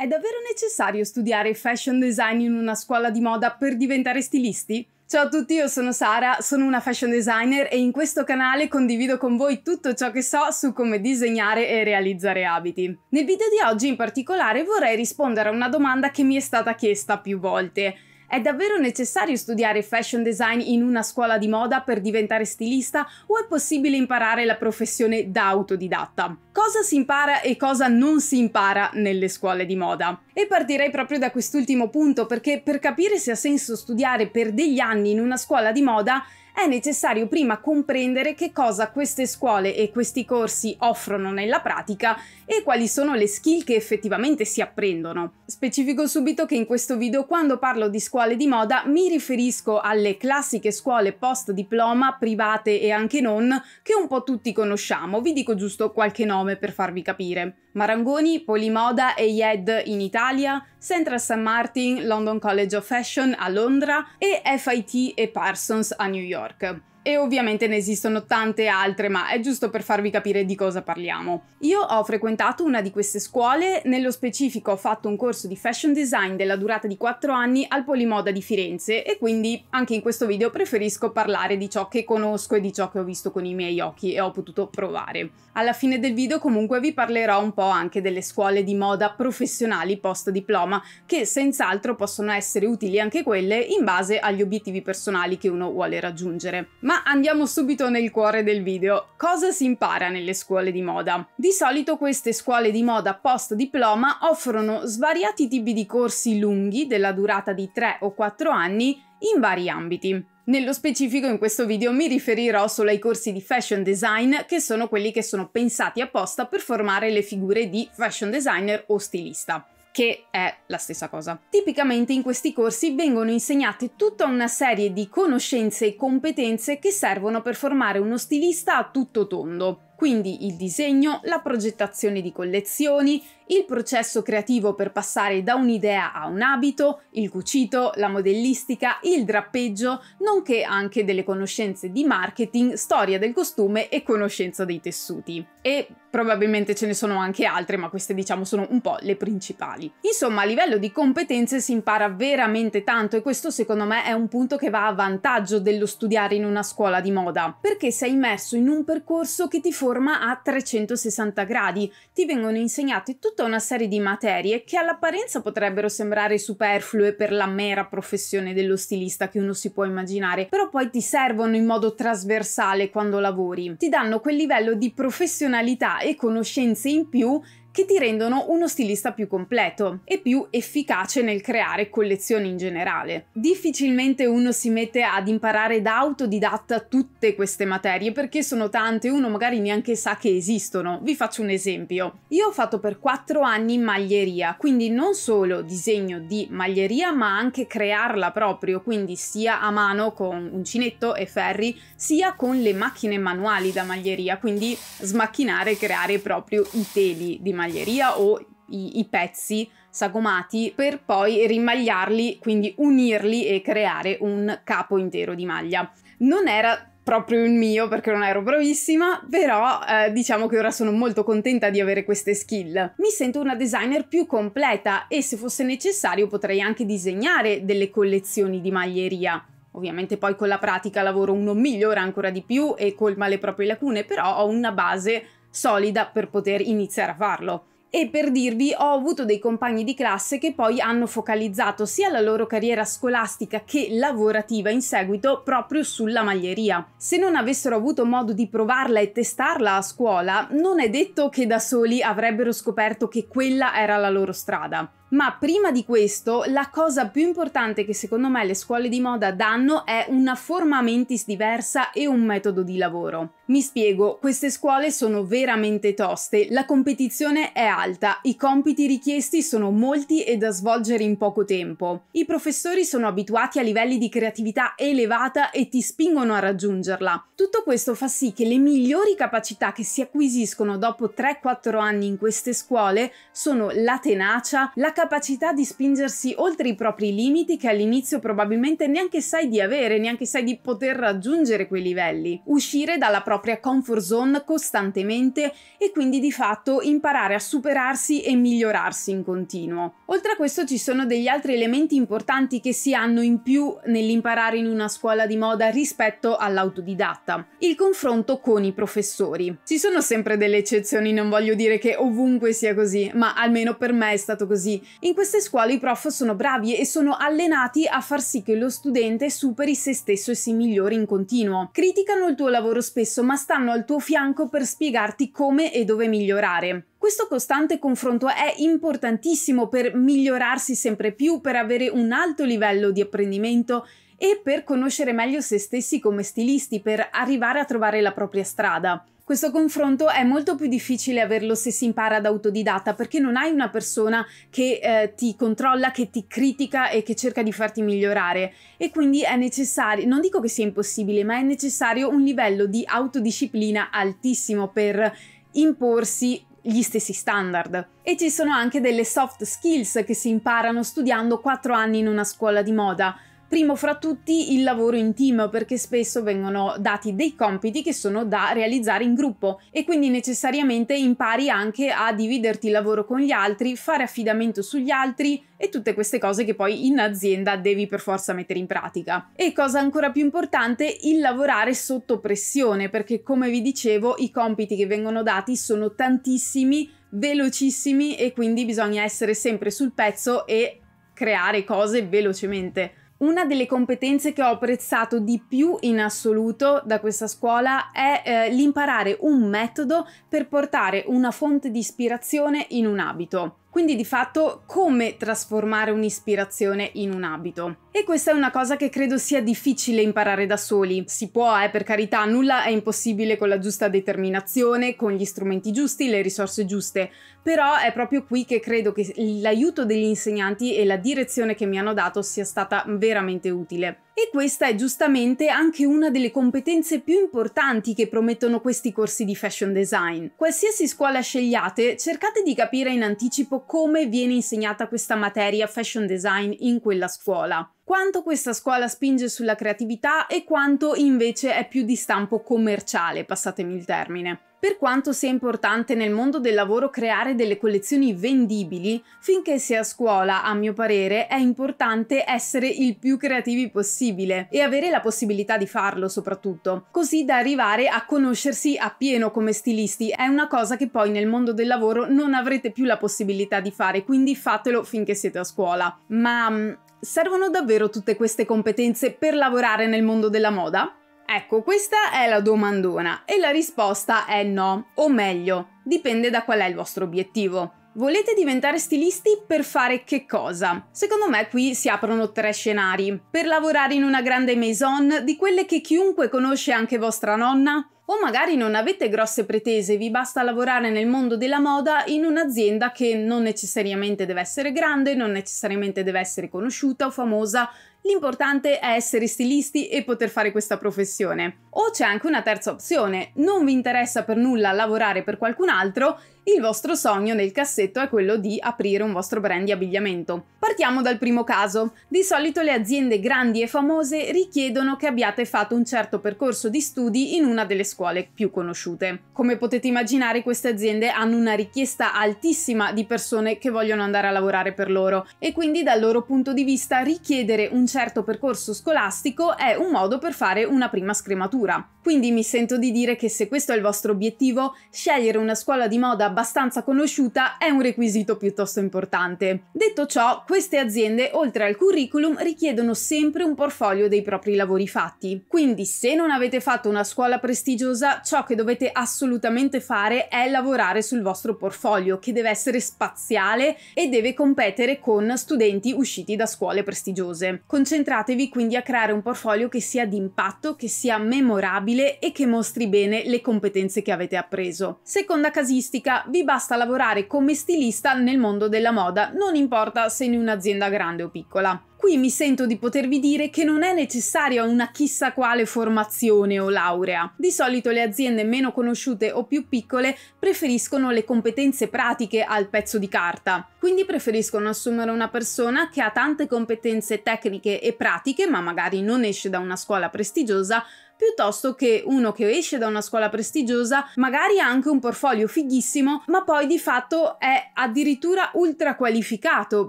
È davvero necessario studiare fashion design in una scuola di moda per diventare stilisti? Ciao a tutti, io sono Sara, sono una fashion designer e in questo canale condivido con voi tutto ciò che so su come disegnare e realizzare abiti. Nel video di oggi in particolare vorrei rispondere a una domanda che mi è stata chiesta più volte è davvero necessario studiare fashion design in una scuola di moda per diventare stilista o è possibile imparare la professione da autodidatta? Cosa si impara e cosa non si impara nelle scuole di moda? E partirei proprio da quest'ultimo punto perché per capire se ha senso studiare per degli anni in una scuola di moda è necessario prima comprendere che cosa queste scuole e questi corsi offrono nella pratica e quali sono le skill che effettivamente si apprendono. Specifico subito che in questo video quando parlo di scuole di moda mi riferisco alle classiche scuole post diploma private e anche non che un po' tutti conosciamo, vi dico giusto qualche nome per farvi capire. Marangoni, Polimoda e IED in Italia, Central St. Martin, London College of Fashion a Londra e FIT e Parsons a New York e ovviamente ne esistono tante altre, ma è giusto per farvi capire di cosa parliamo. Io ho frequentato una di queste scuole, nello specifico ho fatto un corso di fashion design della durata di 4 anni al Polimoda di Firenze e quindi anche in questo video preferisco parlare di ciò che conosco e di ciò che ho visto con i miei occhi e ho potuto provare. Alla fine del video comunque vi parlerò un po' anche delle scuole di moda professionali post diploma che senz'altro possono essere utili anche quelle in base agli obiettivi personali che uno vuole raggiungere. Ma ma andiamo subito nel cuore del video. Cosa si impara nelle scuole di moda? Di solito queste scuole di moda post diploma offrono svariati tipi di corsi lunghi della durata di 3 o 4 anni in vari ambiti. Nello specifico in questo video mi riferirò solo ai corsi di fashion design che sono quelli che sono pensati apposta per formare le figure di fashion designer o stilista che è la stessa cosa. Tipicamente in questi corsi vengono insegnate tutta una serie di conoscenze e competenze che servono per formare uno stilista a tutto tondo, quindi il disegno, la progettazione di collezioni, il processo creativo per passare da un'idea a un abito, il cucito, la modellistica, il drappeggio, nonché anche delle conoscenze di marketing, storia del costume e conoscenza dei tessuti. E Probabilmente ce ne sono anche altre, ma queste diciamo sono un po' le principali. Insomma, a livello di competenze si impara veramente tanto e questo secondo me è un punto che va a vantaggio dello studiare in una scuola di moda, perché sei immerso in un percorso che ti forma a 360 gradi. Ti vengono insegnate tutta una serie di materie che all'apparenza potrebbero sembrare superflue per la mera professione dello stilista che uno si può immaginare, però poi ti servono in modo trasversale quando lavori. Ti danno quel livello di professionalità e conoscenze in più che ti rendono uno stilista più completo e più efficace nel creare collezioni in generale. Difficilmente uno si mette ad imparare da autodidatta tutte queste materie perché sono tante, e uno magari neanche sa che esistono. Vi faccio un esempio. Io ho fatto per 4 anni maglieria, quindi non solo disegno di maglieria, ma anche crearla proprio, quindi sia a mano con uncinetto e ferri, sia con le macchine manuali da maglieria, quindi smacchinare e creare proprio i teli di maglieria maglieria o i, i pezzi sagomati per poi rimagliarli, quindi unirli e creare un capo intero di maglia. Non era proprio il mio perché non ero bravissima, però eh, diciamo che ora sono molto contenta di avere queste skill. Mi sento una designer più completa e se fosse necessario potrei anche disegnare delle collezioni di maglieria. Ovviamente poi con la pratica lavoro uno migliora ancora di più e colma le proprie lacune, però ho una base solida per poter iniziare a farlo. E per dirvi, ho avuto dei compagni di classe che poi hanno focalizzato sia la loro carriera scolastica che lavorativa in seguito proprio sulla maglieria. Se non avessero avuto modo di provarla e testarla a scuola, non è detto che da soli avrebbero scoperto che quella era la loro strada. Ma prima di questo, la cosa più importante che secondo me le scuole di moda danno è una forma mentis diversa e un metodo di lavoro. Mi spiego, queste scuole sono veramente toste, la competizione è alta, i compiti richiesti sono molti e da svolgere in poco tempo. I professori sono abituati a livelli di creatività elevata e ti spingono a raggiungerla. Tutto questo fa sì che le migliori capacità che si acquisiscono dopo 3-4 anni in queste scuole sono la tenacia, la capacità capacità di spingersi oltre i propri limiti che all'inizio probabilmente neanche sai di avere, neanche sai di poter raggiungere quei livelli. Uscire dalla propria comfort zone costantemente e quindi di fatto imparare a superarsi e migliorarsi in continuo. Oltre a questo ci sono degli altri elementi importanti che si hanno in più nell'imparare in una scuola di moda rispetto all'autodidatta. Il confronto con i professori. Ci sono sempre delle eccezioni, non voglio dire che ovunque sia così, ma almeno per me è stato così. In queste scuole i prof sono bravi e sono allenati a far sì che lo studente superi se stesso e si migliori in continuo. Criticano il tuo lavoro spesso, ma stanno al tuo fianco per spiegarti come e dove migliorare. Questo costante confronto è importantissimo per migliorarsi sempre più, per avere un alto livello di apprendimento e per conoscere meglio se stessi come stilisti, per arrivare a trovare la propria strada. Questo confronto è molto più difficile averlo se si impara ad autodidatta perché non hai una persona che eh, ti controlla, che ti critica e che cerca di farti migliorare e quindi è necessario, non dico che sia impossibile, ma è necessario un livello di autodisciplina altissimo per imporsi gli stessi standard. E ci sono anche delle soft skills che si imparano studiando 4 anni in una scuola di moda. Primo fra tutti il lavoro in team, perché spesso vengono dati dei compiti che sono da realizzare in gruppo e quindi necessariamente impari anche a dividerti il lavoro con gli altri, fare affidamento sugli altri e tutte queste cose che poi in azienda devi per forza mettere in pratica. E cosa ancora più importante, il lavorare sotto pressione, perché come vi dicevo i compiti che vengono dati sono tantissimi, velocissimi e quindi bisogna essere sempre sul pezzo e creare cose velocemente. Una delle competenze che ho apprezzato di più in assoluto da questa scuola è eh, l'imparare un metodo per portare una fonte di ispirazione in un abito. Quindi di fatto come trasformare un'ispirazione in un abito. E questa è una cosa che credo sia difficile imparare da soli. Si può, eh, per carità, nulla è impossibile con la giusta determinazione, con gli strumenti giusti, le risorse giuste, però è proprio qui che credo che l'aiuto degli insegnanti e la direzione che mi hanno dato sia stata veramente utile. E questa è giustamente anche una delle competenze più importanti che promettono questi corsi di fashion design. Qualsiasi scuola scegliate, cercate di capire in anticipo come viene insegnata questa materia fashion design in quella scuola quanto questa scuola spinge sulla creatività e quanto invece è più di stampo commerciale, passatemi il termine. Per quanto sia importante nel mondo del lavoro creare delle collezioni vendibili, finché si a scuola, a mio parere, è importante essere il più creativi possibile e avere la possibilità di farlo soprattutto, così da arrivare a conoscersi appieno come stilisti. È una cosa che poi nel mondo del lavoro non avrete più la possibilità di fare, quindi fatelo finché siete a scuola. Ma mm, Servono davvero tutte queste competenze per lavorare nel mondo della moda? Ecco, questa è la domandona e la risposta è no, o meglio, dipende da qual è il vostro obiettivo. Volete diventare stilisti per fare che cosa? Secondo me qui si aprono tre scenari. Per lavorare in una grande maison di quelle che chiunque conosce anche vostra nonna? O magari non avete grosse pretese, vi basta lavorare nel mondo della moda in un'azienda che non necessariamente deve essere grande, non necessariamente deve essere conosciuta o famosa, L'importante è essere stilisti e poter fare questa professione. O c'è anche una terza opzione, non vi interessa per nulla lavorare per qualcun altro, il vostro sogno nel cassetto è quello di aprire un vostro brand di abbigliamento. Partiamo dal primo caso. Di solito le aziende grandi e famose richiedono che abbiate fatto un certo percorso di studi in una delle scuole più conosciute. Come potete immaginare queste aziende hanno una richiesta altissima di persone che vogliono andare a lavorare per loro e quindi dal loro punto di vista richiedere un certo percorso scolastico è un modo per fare una prima scrematura. Quindi mi sento di dire che se questo è il vostro obiettivo, scegliere una scuola di moda abbastanza conosciuta è un requisito piuttosto importante. Detto ciò, queste aziende, oltre al curriculum, richiedono sempre un portfolio dei propri lavori fatti. Quindi se non avete fatto una scuola prestigiosa, ciò che dovete assolutamente fare è lavorare sul vostro portfolio, che deve essere spaziale e deve competere con studenti usciti da scuole prestigiose. Con Concentratevi quindi a creare un portfolio che sia di impatto, che sia memorabile e che mostri bene le competenze che avete appreso. Seconda casistica, vi basta lavorare come stilista nel mondo della moda, non importa se in un'azienda grande o piccola. Qui mi sento di potervi dire che non è necessaria una chissà quale formazione o laurea. Di solito le aziende meno conosciute o più piccole preferiscono le competenze pratiche al pezzo di carta, quindi preferiscono assumere una persona che ha tante competenze tecniche e pratiche, ma magari non esce da una scuola prestigiosa, piuttosto che uno che esce da una scuola prestigiosa, magari ha anche un portfolio fighissimo, ma poi di fatto è addirittura ultra qualificato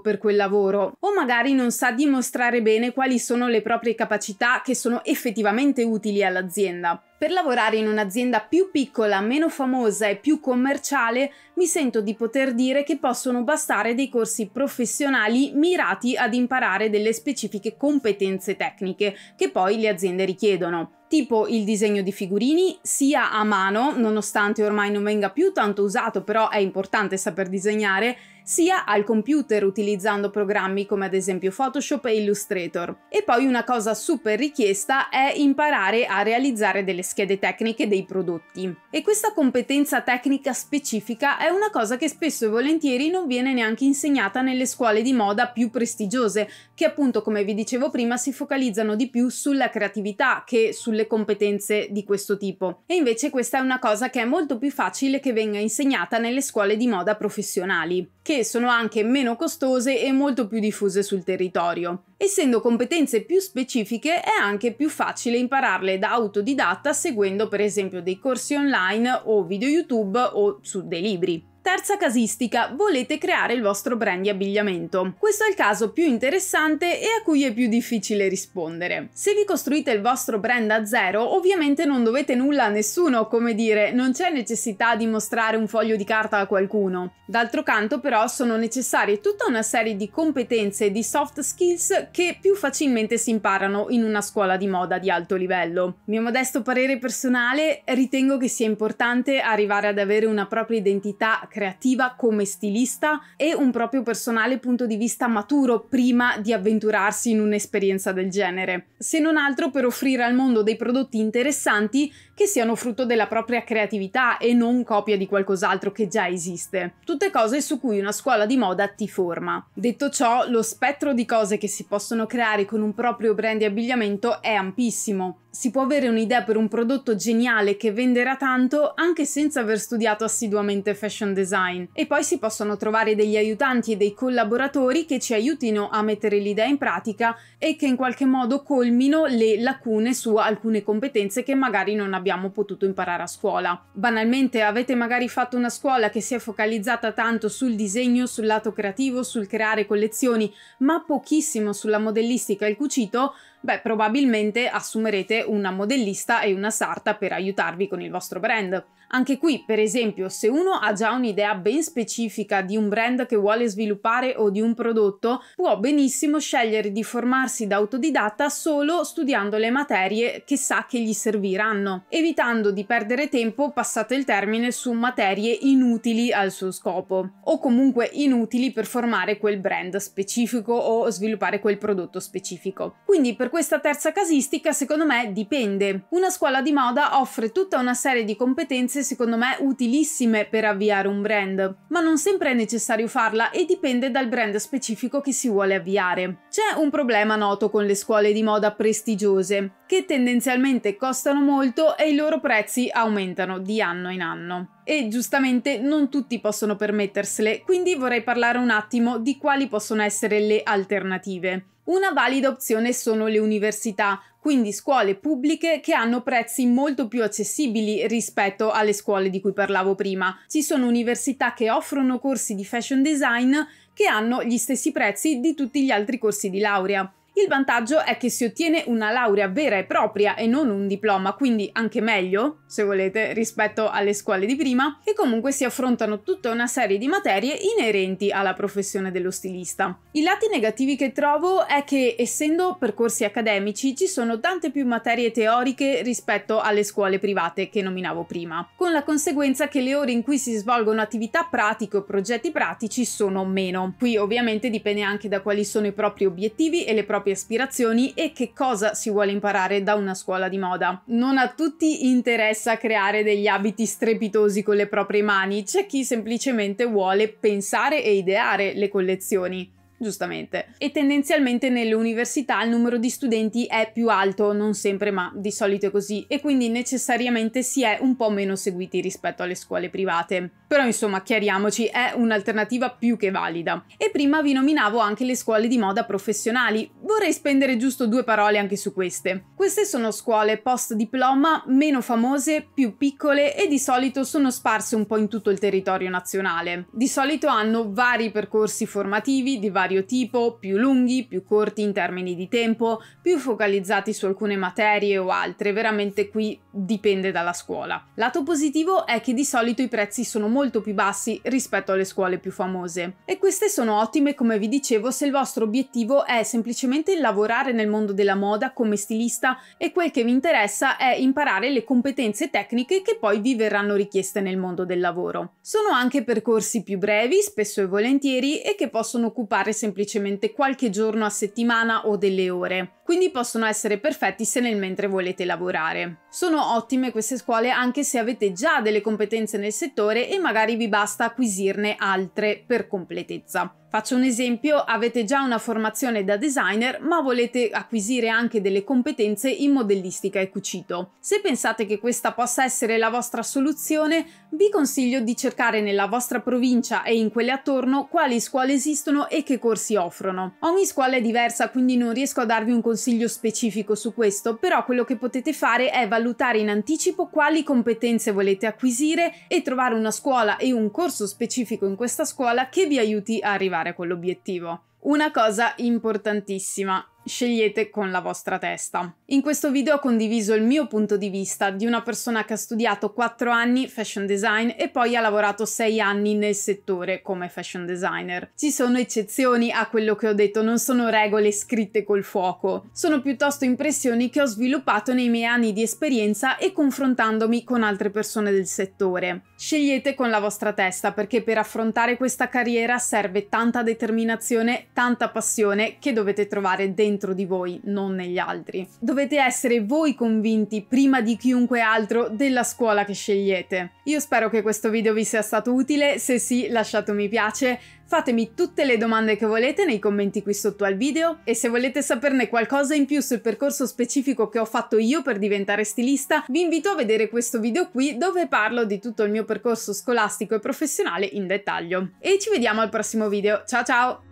per quel lavoro, o magari non sa dimostrare bene quali sono le proprie capacità che sono effettivamente utili all'azienda. Per lavorare in un'azienda più piccola, meno famosa e più commerciale, mi sento di poter dire che possono bastare dei corsi professionali mirati ad imparare delle specifiche competenze tecniche che poi le aziende richiedono tipo il disegno di figurini, sia a mano, nonostante ormai non venga più tanto usato, però è importante saper disegnare, sia al computer utilizzando programmi come ad esempio Photoshop e Illustrator. E poi una cosa super richiesta è imparare a realizzare delle schede tecniche dei prodotti. E questa competenza tecnica specifica è una cosa che spesso e volentieri non viene neanche insegnata nelle scuole di moda più prestigiose, che appunto come vi dicevo prima si focalizzano di più sulla creatività che sulle competenze di questo tipo. E invece questa è una cosa che è molto più facile che venga insegnata nelle scuole di moda professionali, che che sono anche meno costose e molto più diffuse sul territorio. Essendo competenze più specifiche è anche più facile impararle da autodidatta seguendo per esempio dei corsi online o video YouTube o su dei libri. Terza casistica, volete creare il vostro brand di abbigliamento. Questo è il caso più interessante e a cui è più difficile rispondere. Se vi costruite il vostro brand da zero, ovviamente non dovete nulla a nessuno, come dire, non c'è necessità di mostrare un foglio di carta a qualcuno. D'altro canto però sono necessarie tutta una serie di competenze e di soft skills che più facilmente si imparano in una scuola di moda di alto livello. Mio modesto parere personale, ritengo che sia importante arrivare ad avere una propria identità creativa come stilista e un proprio personale punto di vista maturo prima di avventurarsi in un'esperienza del genere, se non altro per offrire al mondo dei prodotti interessanti che siano frutto della propria creatività e non copia di qualcos'altro che già esiste. Tutte cose su cui una scuola di moda ti forma. Detto ciò, lo spettro di cose che si possono creare con un proprio brand di abbigliamento è ampissimo. Si può avere un'idea per un prodotto geniale che venderà tanto anche senza aver studiato assiduamente fashion design e poi si possono trovare degli aiutanti e dei collaboratori che ci aiutino a mettere l'idea in pratica e che in qualche modo colmino le lacune su alcune competenze che magari non abbiamo abbiamo potuto imparare a scuola. Banalmente avete magari fatto una scuola che si è focalizzata tanto sul disegno, sul lato creativo, sul creare collezioni, ma pochissimo sulla modellistica e il cucito, beh probabilmente assumerete una modellista e una sarta per aiutarvi con il vostro brand. Anche qui, per esempio, se uno ha già un'idea ben specifica di un brand che vuole sviluppare o di un prodotto, può benissimo scegliere di formarsi da autodidatta solo studiando le materie che sa che gli serviranno, evitando di perdere tempo, passate il termine, su materie inutili al suo scopo o comunque inutili per formare quel brand specifico o sviluppare quel prodotto specifico. Quindi per questa terza casistica secondo me dipende. Una scuola di moda offre tutta una serie di competenze cose secondo me utilissime per avviare un brand, ma non sempre è necessario farla e dipende dal brand specifico che si vuole avviare. C'è un problema noto con le scuole di moda prestigiose, che tendenzialmente costano molto e i loro prezzi aumentano di anno in anno. E giustamente non tutti possono permettersele, quindi vorrei parlare un attimo di quali possono essere le alternative. Una valida opzione sono le università, quindi scuole pubbliche che hanno prezzi molto più accessibili rispetto alle scuole di cui parlavo prima. Ci sono università che offrono corsi di fashion design che hanno gli stessi prezzi di tutti gli altri corsi di laurea. Il vantaggio è che si ottiene una laurea vera e propria e non un diploma, quindi anche meglio, se volete, rispetto alle scuole di prima, e comunque si affrontano tutta una serie di materie inerenti alla professione dello stilista. I lati negativi che trovo è che, essendo percorsi accademici, ci sono tante più materie teoriche rispetto alle scuole private che nominavo prima, con la conseguenza che le ore in cui si svolgono attività pratiche o progetti pratici sono meno. Qui ovviamente dipende anche da quali sono i propri obiettivi e le proprie proprie aspirazioni e che cosa si vuole imparare da una scuola di moda. Non a tutti interessa creare degli abiti strepitosi con le proprie mani, c'è chi semplicemente vuole pensare e ideare le collezioni giustamente. E tendenzialmente nelle università il numero di studenti è più alto, non sempre ma di solito è così, e quindi necessariamente si è un po' meno seguiti rispetto alle scuole private. Però insomma, chiariamoci, è un'alternativa più che valida. E prima vi nominavo anche le scuole di moda professionali, Vorrei spendere giusto due parole anche su queste. Queste sono scuole post diploma meno famose, più piccole e di solito sono sparse un po' in tutto il territorio nazionale. Di solito hanno vari percorsi formativi di vario tipo, più lunghi, più corti in termini di tempo, più focalizzati su alcune materie o altre, veramente qui dipende dalla scuola. Lato positivo è che di solito i prezzi sono molto più bassi rispetto alle scuole più famose e queste sono ottime come vi dicevo se il vostro obiettivo è semplicemente lavorare nel mondo della moda come stilista e quel che vi interessa è imparare le competenze tecniche che poi vi verranno richieste nel mondo del lavoro. Sono anche percorsi più brevi, spesso e volentieri, e che possono occupare semplicemente qualche giorno a settimana o delle ore quindi possono essere perfetti se nel mentre volete lavorare. Sono ottime queste scuole anche se avete già delle competenze nel settore e magari vi basta acquisirne altre per completezza. Faccio un esempio, avete già una formazione da designer ma volete acquisire anche delle competenze in modellistica e cucito. Se pensate che questa possa essere la vostra soluzione, vi consiglio di cercare nella vostra provincia e in quelle attorno quali scuole esistono e che corsi offrono. Ogni scuola è diversa quindi non riesco a darvi un consiglio specifico su questo, però quello che potete fare è valutare in anticipo quali competenze volete acquisire e trovare una scuola e un corso specifico in questa scuola che vi aiuti a arrivare raggiungere quell'obiettivo. Una cosa importantissima, scegliete con la vostra testa. In questo video ho condiviso il mio punto di vista di una persona che ha studiato 4 anni fashion design e poi ha lavorato 6 anni nel settore come fashion designer. Ci sono eccezioni a quello che ho detto, non sono regole scritte col fuoco, sono piuttosto impressioni che ho sviluppato nei miei anni di esperienza e confrontandomi con altre persone del settore. Scegliete con la vostra testa perché per affrontare questa carriera serve tanta determinazione, tanta passione che dovete trovare dentro dentro di voi, non negli altri. Dovete essere voi convinti prima di chiunque altro della scuola che scegliete. Io spero che questo video vi sia stato utile, se sì lasciate un mi piace, fatemi tutte le domande che volete nei commenti qui sotto al video e se volete saperne qualcosa in più sul percorso specifico che ho fatto io per diventare stilista, vi invito a vedere questo video qui dove parlo di tutto il mio percorso scolastico e professionale in dettaglio. E ci vediamo al prossimo video, ciao ciao!